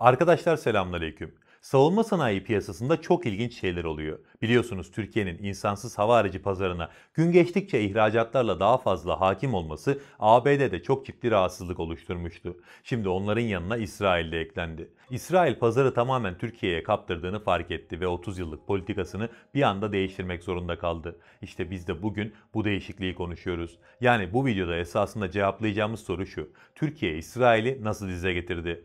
Arkadaşlar selamünaleyküm. Savunma sanayi piyasasında çok ilginç şeyler oluyor. Biliyorsunuz Türkiye'nin insansız hava aracı pazarına gün geçtikçe ihracatlarla daha fazla hakim olması ABD'de çok ciddi rahatsızlık oluşturmuştu. Şimdi onların yanına İsrail de eklendi. İsrail pazarı tamamen Türkiye'ye kaptırdığını fark etti ve 30 yıllık politikasını bir anda değiştirmek zorunda kaldı. İşte biz de bugün bu değişikliği konuşuyoruz. Yani bu videoda esasında cevaplayacağımız soru şu. Türkiye İsrail'i nasıl dize getirdi?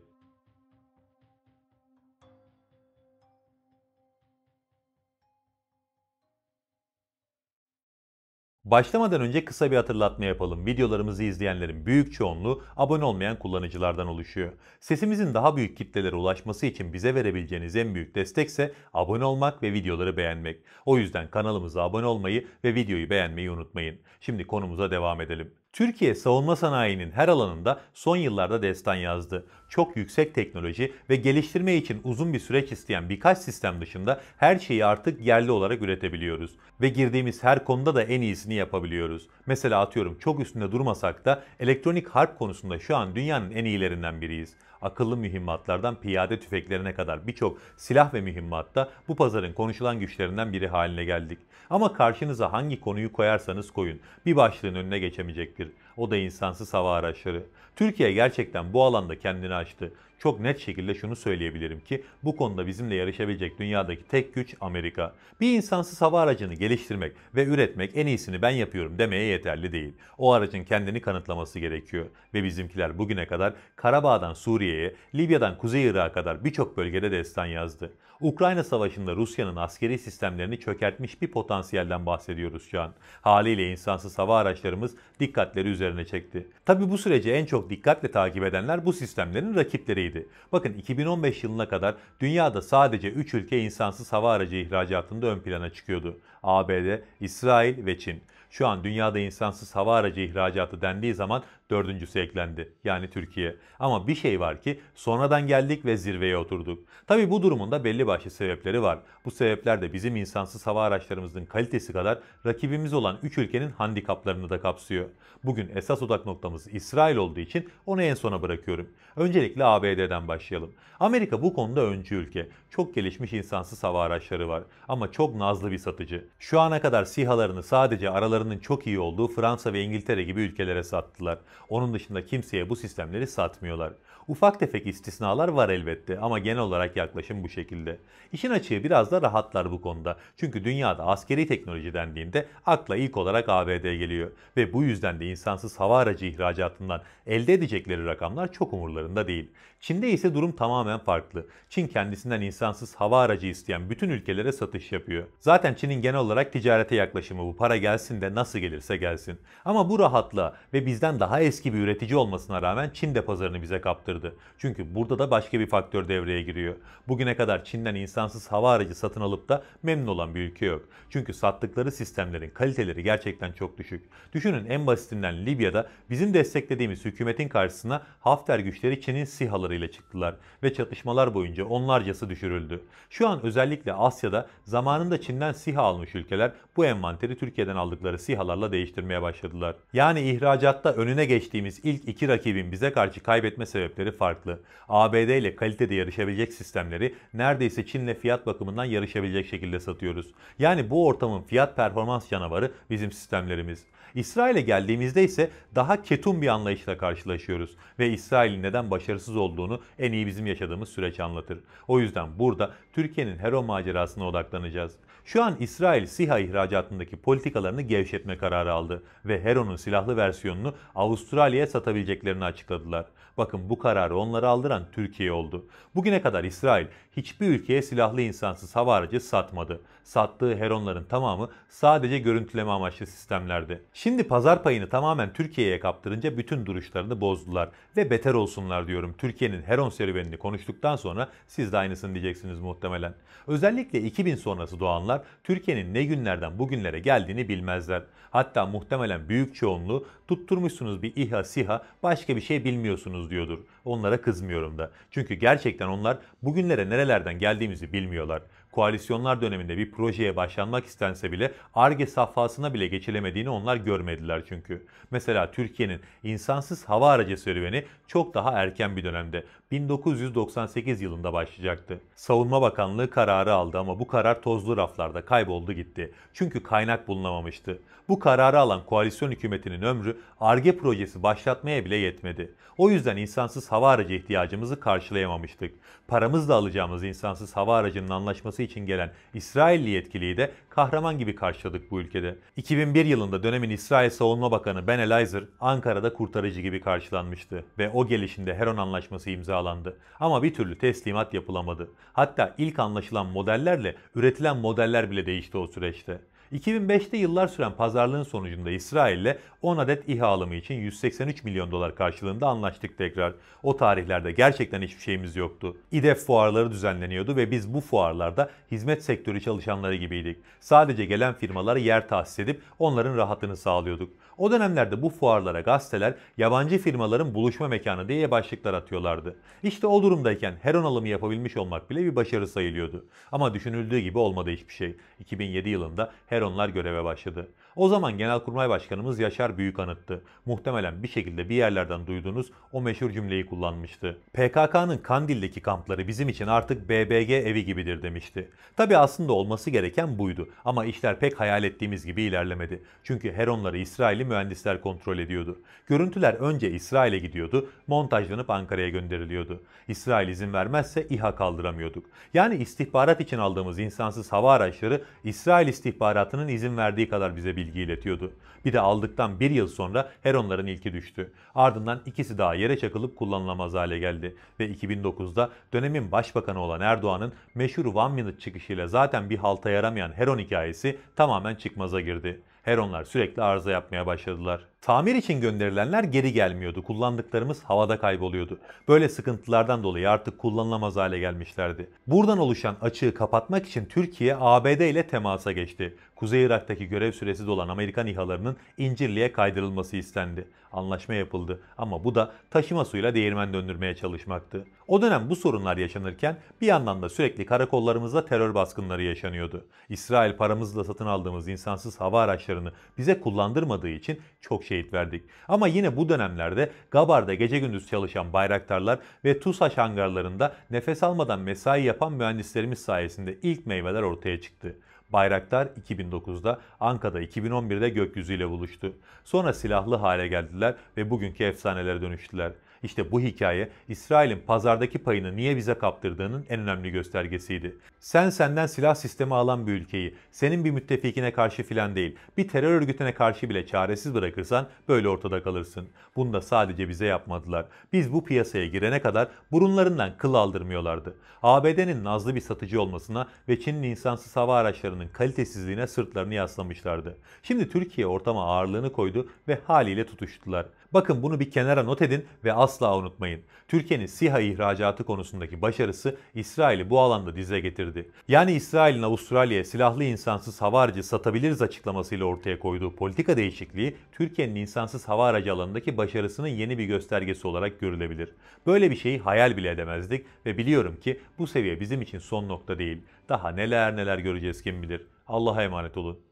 Başlamadan önce kısa bir hatırlatma yapalım. Videolarımızı izleyenlerin büyük çoğunluğu abone olmayan kullanıcılardan oluşuyor. Sesimizin daha büyük kitlelere ulaşması için bize verebileceğiniz en büyük destekse abone olmak ve videoları beğenmek. O yüzden kanalımıza abone olmayı ve videoyu beğenmeyi unutmayın. Şimdi konumuza devam edelim. Türkiye savunma sanayinin her alanında son yıllarda destan yazdı. Çok yüksek teknoloji ve geliştirme için uzun bir süreç isteyen birkaç sistem dışında her şeyi artık yerli olarak üretebiliyoruz. Ve girdiğimiz her konuda da en iyisini yapabiliyoruz. Mesela atıyorum çok üstünde durmasak da elektronik harp konusunda şu an dünyanın en iyilerinden biriyiz akıllı mühimmatlardan piyade tüfeklerine kadar birçok silah ve mühimmatta bu pazarın konuşulan güçlerinden biri haline geldik. Ama karşınıza hangi konuyu koyarsanız koyun bir başlığın önüne geçemeyecektir. O da insansız hava araçları. Türkiye gerçekten bu alanda kendini açtı çok net şekilde şunu söyleyebilirim ki bu konuda bizimle yarışabilecek dünyadaki tek güç Amerika. Bir insansız hava aracını geliştirmek ve üretmek en iyisini ben yapıyorum demeye yeterli değil. O aracın kendini kanıtlaması gerekiyor ve bizimkiler bugüne kadar Karabağ'dan Suriye'ye, Libya'dan Kuzey Irak'a kadar birçok bölgede destan yazdı. Ukrayna Savaşı'nda Rusya'nın askeri sistemlerini çökertmiş bir potansiyelden bahsediyoruz şu an. Haliyle insansız hava araçlarımız dikkatleri üzerine çekti. Tabi bu süreci en çok dikkatle takip edenler bu sistemlerin rakipleri ülkeydi. Bakın 2015 yılına kadar dünyada sadece 3 ülke insansız hava aracı ihracatında ön plana çıkıyordu. ABD, İsrail ve Çin. Şu an dünyada insansız hava aracı ihracatı dendiği zaman dördüncüsü eklendi. Yani Türkiye. Ama bir şey var ki sonradan geldik ve zirveye oturduk. Tabii bu durumun da belli başlı sebepleri var. Bu sebepler de bizim insansız hava araçlarımızın kalitesi kadar rakibimiz olan 3 ülkenin handikaplarını da kapsıyor. Bugün esas odak noktamız İsrail olduğu için onu en sona bırakıyorum. Öncelikle ABD'den başlayalım. Amerika bu konuda öncü ülke. Çok gelişmiş insansız hava araçları var ama çok nazlı bir satıcı. Şu ana kadar sihalarını sadece aralarının çok iyi olduğu Fransa ve İngiltere gibi ülkelere sattılar. Onun dışında kimseye bu sistemleri satmıyorlar. Ufak tefek istisnalar var elbette ama genel olarak yaklaşım bu şekilde. İşin açığı biraz da rahatlar bu konuda. Çünkü dünyada askeri teknoloji dendiğinde akla ilk olarak ABD geliyor. Ve bu yüzden de insansız hava aracı ihracatından elde edecekleri rakamlar çok umurlarında değil. Çin'de ise durum tamamen farklı. Çin kendisinden insansız hava aracı isteyen bütün ülkelere satış yapıyor. Zaten Çin'in genel olarak ticarete yaklaşımı bu para gelsin de nasıl gelirse gelsin. Ama bu rahatla ve bizden daha eski bir üretici olmasına rağmen Çin de pazarını bize kaptırdı. Çünkü burada da başka bir faktör devreye giriyor. Bugüne kadar Çin'den insansız hava aracı satın alıp da memnun olan bir ülke yok. Çünkü sattıkları sistemlerin kaliteleri gerçekten çok düşük. Düşünün en basitinden Libya'da bizim desteklediğimiz hükümetin karşısına Hafter güçleri Çin'in sihalarıyla çıktılar ve çatışmalar boyunca onlarcası düşürüldü. Şu an özellikle Asya'da zamanında Çin'den siha almış ülkeler bu envanteri Türkiye'den aldıkları sihalarla değiştirmeye başladılar. Yani ihracatta önüne geçtiğimiz ilk iki rakibin bize karşı kaybetme sebepleri farklı. ABD ile kalitede yarışabilecek sistemleri neredeyse Çin'le fiyat bakımından yarışabilecek şekilde satıyoruz. Yani bu ortamın fiyat performans canavarı bizim sistemlerimiz. İsrail'e geldiğimizde ise daha ketum bir anlayışla karşılaşıyoruz ve İsrail'in neden başarısız olduğunu en iyi bizim yaşadığımız süreç anlatır. O yüzden burada Türkiye'nin Hero macerasına odaklanacağız. Şu an İsrail SİHA ihracatındaki politikalarını gevşetme kararı aldı ve Heron'un silahlı versiyonunu Avustralya'ya satabileceklerini açıkladılar. Bakın bu kararı onları aldıran Türkiye oldu. Bugüne kadar İsrail hiçbir ülkeye silahlı insansız hava aracı satmadı. Sattığı Heron'ların tamamı sadece görüntüleme amaçlı sistemlerdi. Şimdi pazar payını tamamen Türkiye'ye kaptırınca bütün duruşlarını bozdular ve beter olsunlar diyorum. Türkiye'nin Heron serüvenini konuştuktan sonra siz de aynısını diyeceksiniz muhtemelen. Özellikle 2000 sonrası doğanlar insanlar Türkiye'nin ne günlerden bugünlere geldiğini bilmezler. Hatta muhtemelen büyük çoğunluğu tutturmuşsunuz bir İHA SİHA başka bir şey bilmiyorsunuz diyordur. Onlara kızmıyorum da. Çünkü gerçekten onlar bugünlere nerelerden geldiğimizi bilmiyorlar. Koalisyonlar döneminde bir projeye başlanmak istense bile ARGE safhasına bile geçilemediğini onlar görmediler çünkü. Mesela Türkiye'nin insansız hava aracı serüveni çok daha erken bir dönemde. 1998 yılında başlayacaktı. Savunma Bakanlığı kararı aldı ama bu karar tozlu raflarda kayboldu gitti. Çünkü kaynak bulunamamıştı. Bu kararı alan koalisyon hükümetinin ömrü ARGE projesi başlatmaya bile yetmedi. O yüzden insansız hava aracı ihtiyacımızı karşılayamamıştık. Paramızla alacağımız insansız hava aracının anlaşması için gelen İsrailli yetkiliyi de kahraman gibi karşıladık bu ülkede. 2001 yılında dönemin İsrail Savunma Bakanı Ben Elizer Ankara'da kurtarıcı gibi karşılanmıştı ve o gelişinde Heron Anlaşması imzalanmıştı imzalandı. Ama bir türlü teslimat yapılamadı. Hatta ilk anlaşılan modellerle üretilen modeller bile değişti o süreçte. 2005'te yıllar süren pazarlığın sonucunda İsrail'le 10 adet İHA alımı için 183 milyon dolar karşılığında anlaştık tekrar. O tarihlerde gerçekten hiçbir şeyimiz yoktu. İDEF fuarları düzenleniyordu ve biz bu fuarlarda hizmet sektörü çalışanları gibiydik. Sadece gelen firmalara yer tahsis edip onların rahatını sağlıyorduk. O dönemlerde bu fuarlara gazeteler yabancı firmaların buluşma mekanı diye başlıklar atıyorlardı. İşte o durumdayken Heron alımı yapabilmiş olmak bile bir başarı sayılıyordu. Ama düşünüldüğü gibi olmadı hiçbir şey. 2007 yılında Heronlar göreve başladı. O zaman Genelkurmay Başkanımız Yaşar Büyük anıttı. Muhtemelen bir şekilde bir yerlerden duyduğunuz o meşhur cümleyi kullanmıştı. PKK'nın Kandil'deki kampları bizim için artık BBG evi gibidir demişti. Tabi aslında olması gereken buydu ama işler pek hayal ettiğimiz gibi ilerlemedi. Çünkü Heronları İsrail'i mühendisler kontrol ediyordu. Görüntüler önce İsrail'e gidiyordu, montajlanıp Ankara'ya gönderiliyordu ediliyordu. İsrail izin vermezse İHA kaldıramıyorduk. Yani istihbarat için aldığımız insansız hava araçları İsrail istihbaratının izin verdiği kadar bize bilgi iletiyordu. Bir de aldıktan bir yıl sonra Heronların ilki düştü. Ardından ikisi daha yere çakılıp kullanılamaz hale geldi. Ve 2009'da dönemin başbakanı olan Erdoğan'ın meşhur One Minute çıkışıyla zaten bir halta yaramayan Heron hikayesi tamamen çıkmaza girdi. Heronlar sürekli arıza yapmaya başladılar. Tamir için gönderilenler geri gelmiyordu. Kullandıklarımız havada kayboluyordu. Böyle sıkıntılardan dolayı artık kullanılamaz hale gelmişlerdi. Buradan oluşan açığı kapatmak için Türkiye ABD ile temasa geçti. Kuzey Irak'taki görev süresi dolan Amerikan İHA'larının İncirli'ye kaydırılması istendi. Anlaşma yapıldı ama bu da taşıma suyla değirmen döndürmeye çalışmaktı. O dönem bu sorunlar yaşanırken bir yandan da sürekli karakollarımızda terör baskınları yaşanıyordu. İsrail paramızla satın aldığımız insansız hava araçlarını bize kullandırmadığı için çok şey şehit verdik. Ama yine bu dönemlerde Gabar'da gece gündüz çalışan bayraktarlar ve TUSAŞ hangarlarında nefes almadan mesai yapan mühendislerimiz sayesinde ilk meyveler ortaya çıktı. Bayraktar 2009'da, Anka'da 2011'de gökyüzüyle buluştu. Sonra silahlı hale geldiler ve bugünkü efsanelere dönüştüler. İşte bu hikaye İsrail'in pazardaki payını niye bize kaptırdığının en önemli göstergesiydi. Sen senden silah sistemi alan bir ülkeyi, senin bir müttefikine karşı filan değil, bir terör örgütüne karşı bile çaresiz bırakırsan böyle ortada kalırsın. Bunu da sadece bize yapmadılar. Biz bu piyasaya girene kadar burunlarından kıl aldırmıyorlardı. ABD'nin nazlı bir satıcı olmasına ve Çin'in insansız hava araçlarının kalitesizliğine sırtlarını yaslamışlardı. Şimdi Türkiye ortama ağırlığını koydu ve haliyle tutuştular. Bakın bunu bir kenara not edin ve asla asla unutmayın. Türkiye'nin SİHA ihracatı konusundaki başarısı İsrail'i bu alanda dize getirdi. Yani İsrail'in Avustralya'ya silahlı insansız hava aracı satabiliriz açıklamasıyla ortaya koyduğu politika değişikliği Türkiye'nin insansız hava aracı alanındaki başarısının yeni bir göstergesi olarak görülebilir. Böyle bir şeyi hayal bile edemezdik ve biliyorum ki bu seviye bizim için son nokta değil. Daha neler neler göreceğiz kim bilir. Allah'a emanet olun.